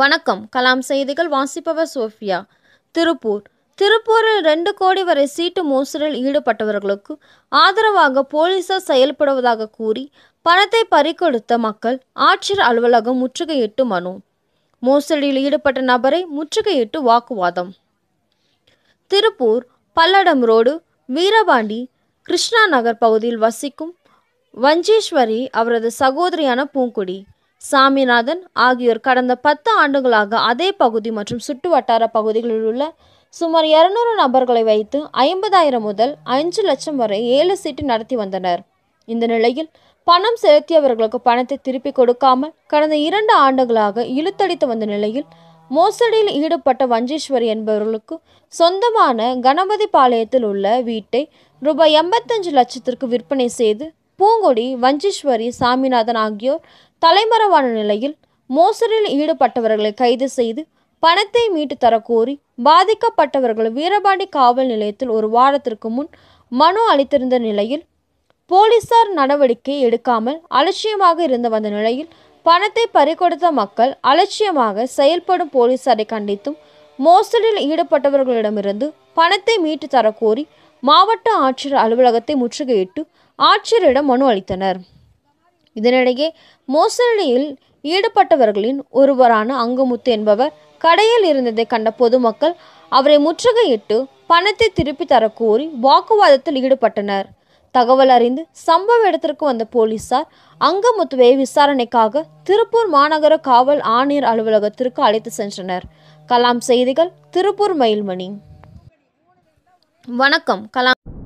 வணக்கம் கலாம் செய்திகள் வாசிப்பவர் சோஃபியா திருப்பூர் திருப்பூரில் ரெண்டு கோடி வரை சீட்டு மோசடியில் ஈடுபட்டவர்களுக்கு ஆதரவாக போலீசார் செயல்படுவதாக கூறி பணத்தை பறிக்கொடுத்த மக்கள் ஆட்சியர் அலுவலகம் முற்றுகையிட்டு மனு மோசடியில் ஈடுபட்ட நபரை முற்றுகையிட்டு வாக்குவாதம் திருப்பூர் பல்லடம் ரோடு வீரபாண்டி கிருஷ்ணா நகர் பகுதியில் வசிக்கும் வஞ்சீஸ்வரி அவரது சகோதரியான பூங்குடி சாமிநாதன் ஆகியோர் கடந்த பத்து ஆண்டுகளாக அதே பகுதி மற்றும் வட்டார பகுதிகளில் உள்ள சுமார் இருநூறு நபர்களை வைத்து ஐம்பதாயிரம் முதல் அஞ்சு லட்சம் வரை ஏழு சீட்டு நடத்தி வந்தனர் இந்த நிலையில் பணம் செலுத்தியவர்களுக்கு பணத்தை திருப்பி கொடுக்காமல் கடந்த இரண்டு ஆண்டுகளாக இழுத்தடித்து வந்த நிலையில் மோசடியில் ஈடுபட்ட வஞ்சேஸ்வரி என்பவர்களுக்கு சொந்தமான கணபதி பாளையத்தில் உள்ள வீட்டை ரூபாய் எண்பத்தஞ்சு லட்சத்திற்கு விற்பனை செய்து பூங்கொடி வஞ்சீஸ்வரி சாமிநாதன் ஆகியோர் தலைமறைவான நிலையில் மோசடியில் ஈடுபட்டவர்களை கைது செய்து பணத்தை மீட்டு தரக்கோரி பாதிக்கப்பட்டவர்கள் வீரபாண்டி காவல் நிலையத்தில் ஒரு வாரத்திற்கு முன் மனு அளித்திருந்த நிலையில் போலீசார் நடவடிக்கை எடுக்காமல் அலட்சியமாக இருந்து வந்த நிலையில் பணத்தை பறிகொடுத்த மக்கள் அலட்சியமாக செயல்படும் போலீசாரை கண்டித்தும் மோசடியில் ஈடுபட்டவர்களிடமிருந்து பணத்தை மீட்டு தரக்கோரி மாவட்ட ஆட்சியர் அலுவலகத்தை முற்றுகையிட்டு ஆட்சியரிடம் மனு அளித்தனர் இதனிடையே மோசடியில் ஈடுபட்டவர்களின் ஒருவரான அங்குமுத்து என்பவர் கடையில் இருந்ததை கண்ட பொதுமக்கள் அவரை முற்றுகையிட்டு பணத்தை திருப்பி தரக்கோரி வாக்குவாதத்தில் ஈடுபட்டனர் தகவல் அறிந்து சம்பவ இடத்திற்கு வந்த போலீசார் அங்கமுத்துவை விசாரணைக்காக திருப்பூர் மாநகர காவல் ஆணையர் அலுவலகத்திற்கு அழைத்து சென்றனர் கலாம் செய்திகள் திருப்பூர் மயில்மணி வணக்கம் கலாம்